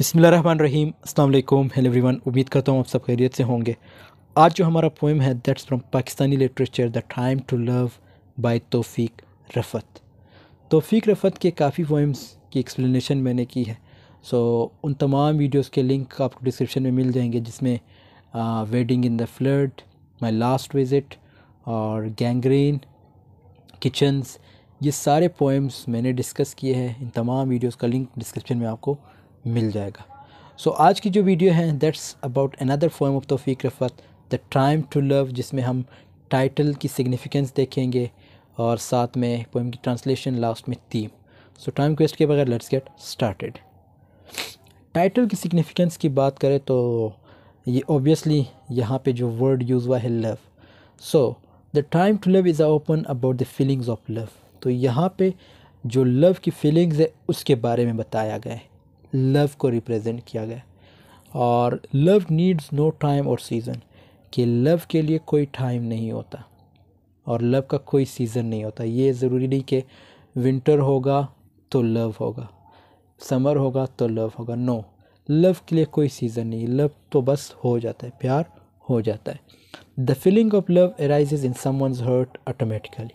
रहीम अल्लाम hello everyone उम्मीद करता हूँ आप सब खैरियत से होंगे आज जो हमारा पोएम है that's from Pakistani literature the time to love by Taufiq Rafat Taufiq Rafat के काफ़ी पोइम्स की एक्सप्लेनेशन मैंने की है सो so, उन तमाम वीडियोस के लिंक आपको डिस्क्रिप्शन में मिल जाएंगे जिसमें wedding in the flood my last visit और गैंग्रेन किचन्स ये सारे पोएम्स मैंने डिस्कस किए हैं इन तमाम वीडियोज़ का लिंक डिस्क्रिप्शन में आपको मिल जाएगा सो so, आज की जो वीडियो है that's about another form of Taufiq Rafat the time to love जिसमें हम टाइटल की सिग्निफिकेंस देखेंगे और साथ में पोइम की ट्रांसलेशन लास्ट में थीम सो टाइम क्वेस्ट के बगैर लेट्स गेट स्टार्टेड टाइटल की सिग्निफिकेंस की बात करें तो ये ऑब्वियसली यहाँ पे जो वर्ड यूज़ हुआ है love so the time to love is open about the feelings of love तो यहाँ पे जो लव की फीलिंग्स है उसके बारे में बताया गया है लव को रिप्रेजेंट किया गया और लव नीड्स नो टाइम और सीज़न कि लव के लिए कोई टाइम नहीं होता और लव का कोई सीज़न नहीं होता ये ज़रूरी नहीं कि विंटर होगा तो लव होगा समर होगा तो लव होगा नो लव के लिए कोई सीज़न नहीं लव तो बस हो जाता है प्यार हो जाता है the feeling of love arise in someone's heart automatically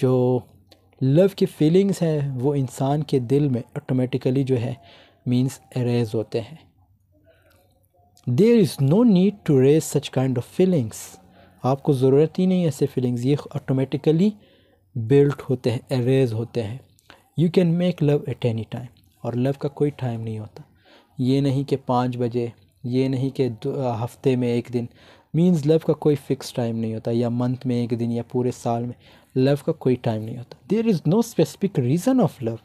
जो लव की फीलिंग्स हैं वो इंसान के दिल में ऑटोमेटिकली जो है मीन्स erase होते हैं there is no need to raise such kind of feelings आपको ज़रूरत ही नहीं ऐसे फीलिंग्स ये ऑटोमेटिकली बिल्ट होते हैं एरेज होते हैं you can make love at any time और लव का कोई टाइम नहीं होता ये नहीं कि पाँच बजे ये नहीं कि हफ्ते में एक दिन मीन्स लव का कोई फ़िक्स टाइम नहीं होता या मंथ में एक दिन या पूरे साल में लव का कोई टाइम नहीं होता there is no specific reason of love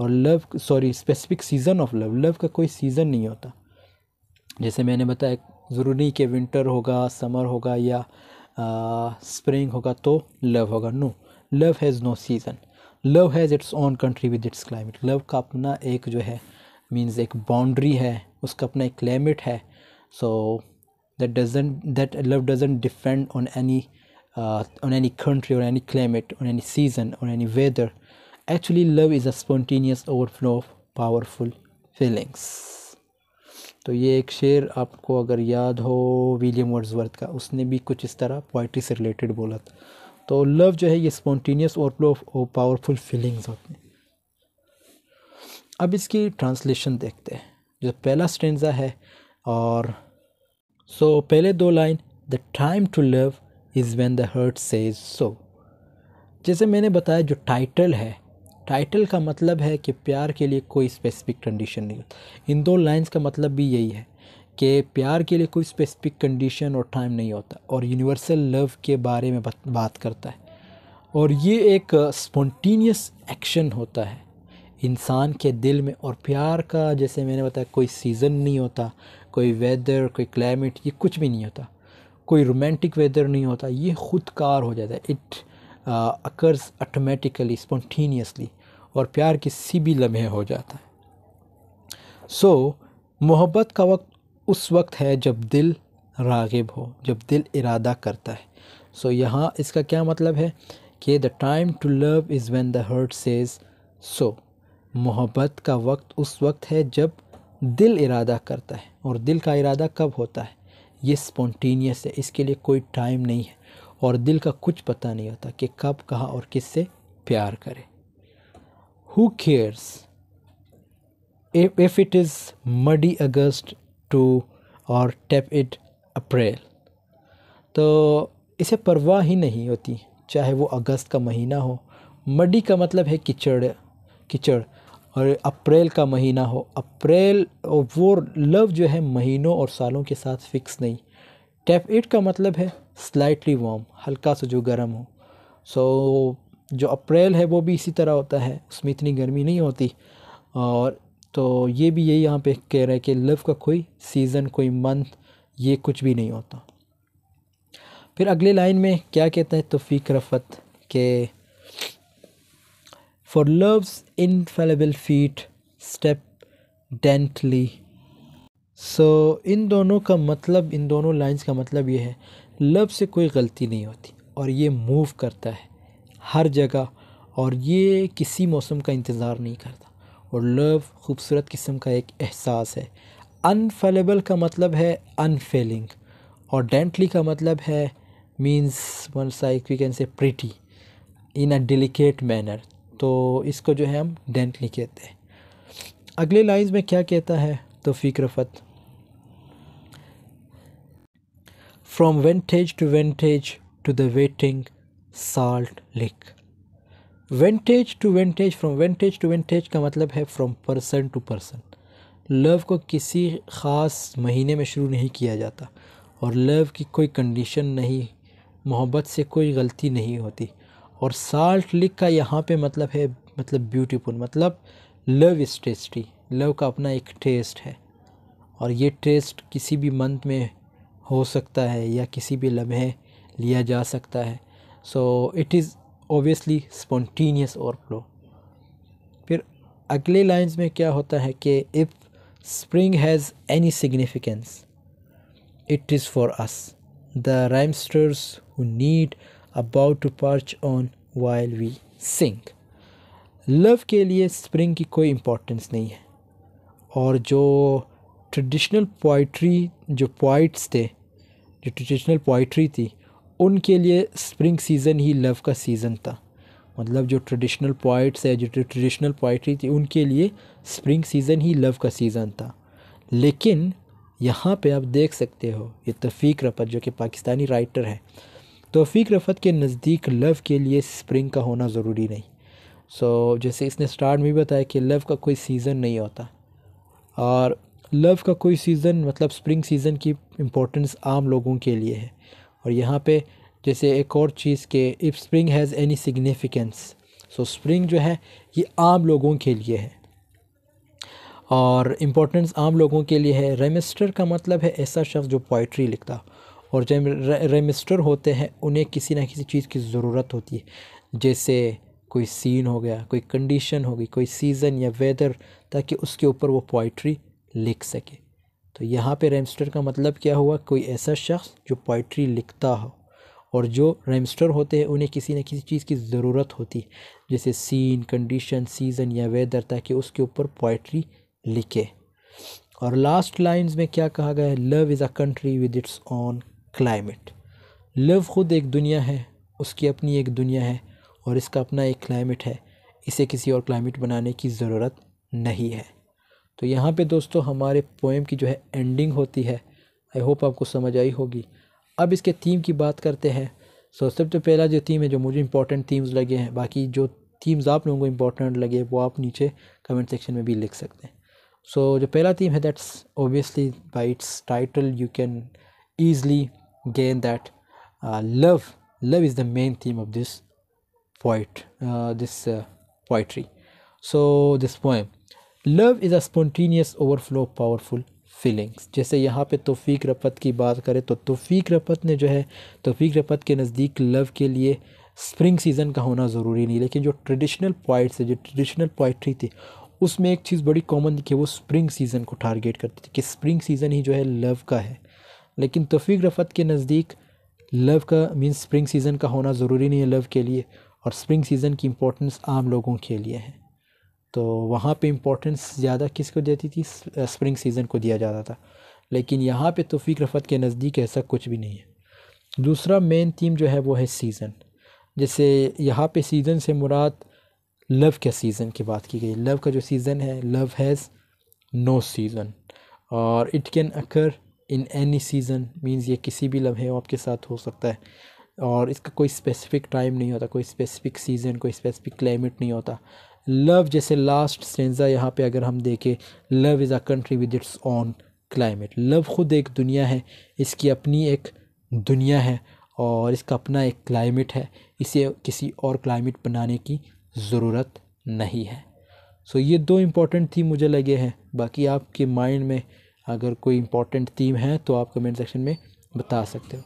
और love sorry specific season of love love का कोई सीज़न नहीं होता जैसे मैंने बताया ज़रूरी कि विंटर होगा समर होगा या स्प्रिंग होगा तो लव होगा no love has no season love has its own country with its climate love का अपना एक जो है मीन्स एक बाउंड्री है उसका अपना एक क्लाइमेट है so that doesn't that love doesn't depend on any on any country और any climate on any season on any weather Actually, love is a spontaneous overflow of powerful feelings. तो ये एक शेर आपको अगर याद हो विलियम वर्ड्सवर्थ का उसने भी कुछ इस तरह पोइट्री से रिलेटेड बोला था तो लव जो है ये और ओवरफ्लो ऑफ पावरफुल फीलिंग्स होते हैं अब इसकी ट्रांसलेशन देखते हैं जो पहला स्टेंजा है और सो so, पहले दो line the time to love is when the heart says so जैसे मैंने बताया जो टाइटल है टाइटल का मतलब है कि प्यार के लिए कोई स्पेसिफिक कंडीशन नहीं इन दो लाइंस का मतलब भी यही है कि प्यार के लिए कोई स्पेसिफिक कंडीशन और टाइम नहीं होता और यूनिवर्सल लव के बारे में बात करता है और ये एक स्पॉन्टीनियस एक्शन होता है इंसान के दिल में और प्यार का जैसे मैंने बताया कोई सीज़न नहीं होता कोई वेदर कोई क्लाइमेट ये कुछ भी नहीं होता कोई रोमांटिक वेदर नहीं होता ये खुदकार हो जाता है इट अकर्स ऑटोमेटिकली स्पॉन्टीनियसली और प्यार किसी भी लम्हे हो जाता है सो so, मोहब्बत का वक्त उस वक्त है जब दिल रागिब हो जब दिल इरादा करता है सो so, यहाँ इसका क्या मतलब है कि the time to love is when the heart says so मोहब्बत का वक्त उस वक्त है जब दिल इरादा करता है और दिल का इरादा कब होता है ये स्पॉन्टेनियस है इसके लिए कोई टाइम नहीं है और दिल का कुछ पता नहीं होता कि कब कहाँ और किससे प्यार करें who cares if, if it is muddy August to और tap इट अप्रैल तो इसे परवाह ही नहीं होती चाहे वो अगस्त का महीना हो मडी का मतलब है किचड़ किचड़ और अप्रैल का महीना हो अप्रैल वो लव जो है महीनों और सालों के साथ फिक्स नहीं टैप इट का मतलब है स्लाइटली वार्म हल्का सा जो गर्म हो सो जो अप्रैल है वो भी इसी तरह होता है उसमें इतनी गर्मी नहीं होती और तो ये भी यही यहाँ पे कह रहा है कि लव का कोई सीज़न कोई मंथ ये कुछ भी नहीं होता फिर अगले लाइन में क्या कहता है फीक रफ़त के for love's infallible feet step daintily so इन दोनों का मतलब इन दोनों लाइंस का मतलब ये है लव से कोई गलती नहीं होती और ये मूव करता है हर जगह और ये किसी मौसम का इंतज़ार नहीं करता और लव ख़ूबसूरत किस्म का एक एहसास है अनफेलेबल का मतलब है अनफेलिंग और डेंटली का मतलब है means one psych we can say pretty in a delicate manner तो इसको जो है हम डेंटली कहते हैं अगले लाइन्स में क्या कहता है तो फत from vantage to vantage to the waiting salt lake vantage to vantage from vantage to vantage का मतलब है from person to person love को किसी ख़ास महीने में शुरू नहीं किया जाता और लव की कोई कंडीशन नहीं मोहब्बत से कोई गलती नहीं होती और साल्ट लिक का यहाँ पे मतलब है मतलब ब्यूटीफुल मतलब लव इज़ टेस्टी लव का अपना एक टेस्ट है और ये टेस्ट किसी भी मंथ में हो सकता है या किसी भी लम्हे लिया जा सकता है so it is obviously spontaneous flow फिर अगले लाइन्स में क्या होता है कि if spring has any significance it is for us the rhymesters who need about to perch on while we sing love के लिए स्प्रिंग की कोई इम्पोर्टेंस नहीं है और जो ट्रेडिशनल पोइट्री जो पोइट्स थे जो ट्रेडिशनल पोइट्री थी उनके लिए स्प्रिंग सीज़न ही लव का सीज़न था मतलब जो ट्रेडिशनल पोइट्स है जो ट्रेडिशनल पोइट्री थी उनके लिए स्प्रिंग सीज़न ही लव का सीज़न था लेकिन यहाँ पे आप देख सकते हो ये तफ़ीक रफत जो कि पाकिस्तानी राइटर हैं तोफ़ीक रफत के नज़दीक लव के लिए स्प्रिंग का होना ज़रूरी नहीं सो so, जैसे इसने स्टार्ट में भी बताया कि लव का कोई सीज़न नहीं होता और लव का कोई सीज़न मतलब स्प्रिंग सीज़न की इम्पोर्टेंस आम लोगों के लिए है और यहाँ पे जैसे एक और चीज़ के if spring has any significance so spring जो है ये आम लोगों के लिए है और इम्पोर्टेंस आम लोगों के लिए है रेमिस्टर का मतलब है ऐसा शख्स जो पोइट्री लिखता और जब रेमिस्टर होते हैं उन्हें किसी ना किसी चीज़ की ज़रूरत होती है जैसे कोई सीन हो गया कोई कंडीशन होगी कोई सीज़न या वेदर ताकि उसके ऊपर वो पोइट्री लिख सके तो यहाँ पे रैमस्टर का मतलब क्या हुआ कोई ऐसा शख्स जो पोइट्री लिखता हो और जो रेमस्टर होते हैं उन्हें किसी न किसी चीज़ की ज़रूरत होती है जैसे सीन कंडीशन सीज़न या वेदर ताकि उसके ऊपर पोइट्री लिखे और लास्ट लाइंस में क्या कहा गया है love is a country with its own climate love ख़ुद एक दुनिया है उसकी अपनी एक दुनिया है और इसका अपना एक क्लाइमेट है इसे किसी और क्लाइमेट बनाने की ज़रूरत नहीं है तो यहाँ पे दोस्तों हमारे पोएम की जो है एंडिंग होती है आई होप आपको समझ आई होगी अब इसके थीम की बात करते हैं सो सबसे तो पहला जो थीम है जो मुझे इंपॉर्टेंट थीम्स लगे हैं बाकी जो थीम्स आप लोगों को इंपॉर्टेंट लगे वो आप नीचे कमेंट सेक्शन में भी लिख सकते हैं सो so, जो पहला थीम है that's obviously by its title you can easily gain that love love is the main theme of this poet this poetry so this poem love is a spontaneous overflow powerful feelings जैसे यहाँ पे तोफ़ीक रपत की बात करें तो तोफ़ीक रपत ने जो है तोफ़ीक रपत के नज़दीक लव के लिए स्प्रिंग सीज़न का होना ज़रूरी नहीं लेकिन जो ट्रेडिशनल पॉइट्स है जो ट्रेडिशनल पोइट्री थी उसमें एक चीज़ बड़ी कॉमन थी कि वो स्प्रिंग सीज़न को टारगेट करती थी कि स्प्रिंग सीज़न ही जो है लव का है लेकिन तोफ़ीक रफत के नज़दीक लव का मीन्स स्प्रिंग सीज़न का होना ज़रूरी नहीं है लव के लिए और स्प्रिंग सीज़न की इम्पोर्टेंस आम लोगों के लिए है तो वहाँ पे इम्पोर्टेंस ज़्यादा किसको देती थी स्प्रिंग सीज़न को दिया जाता था लेकिन यहाँ पे तोफ़ी रफ़त के नज़दीक ऐसा कुछ भी नहीं है दूसरा मेन थीम जो है वो है सीज़न जैसे यहाँ पे सीज़न से मुराद लव के सीज़न की बात की गई लव का जो सीज़न है लव हैज़ नो सीज़न और it can occur in any season means ये किसी भी लम्हे आपके साथ हो सकता है और इसका कोई स्पेसिफ़िक टाइम नहीं होता कोई स्पेसिफ़िक सीज़न कोई स्पेसिफ़िक क्लाइमेट नहीं होता लव जैसे लास्ट सेंजा यहाँ पे अगर हम देखें love is a country with its own climate love ख़ुद एक दुनिया है इसकी अपनी एक दुनिया है और इसका अपना एक क्लाइमेट है इसे किसी और क्लाइमेट बनाने की ज़रूरत नहीं है सो so, ये दो इम्पॉर्टेंट थीम मुझे लगे हैं बाकी आपके माइंड में अगर कोई इम्पॉर्टेंट थीम है तो आप कमेंट सेक्शन में बता सकते हो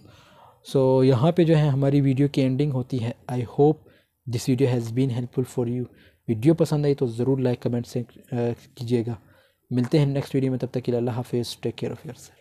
सो so, यहाँ पे जो है हमारी वीडियो की एंडिंग होती है I hope this video has been helpful for you video पसंद आई तो ज़रूर लाइक कमेंट से कीजिएगा मिलते हैं नेक्स्ट वीडियो में तब तक के लिए अल्लाह हाफिज़ टेक केयर ऑफ़ योर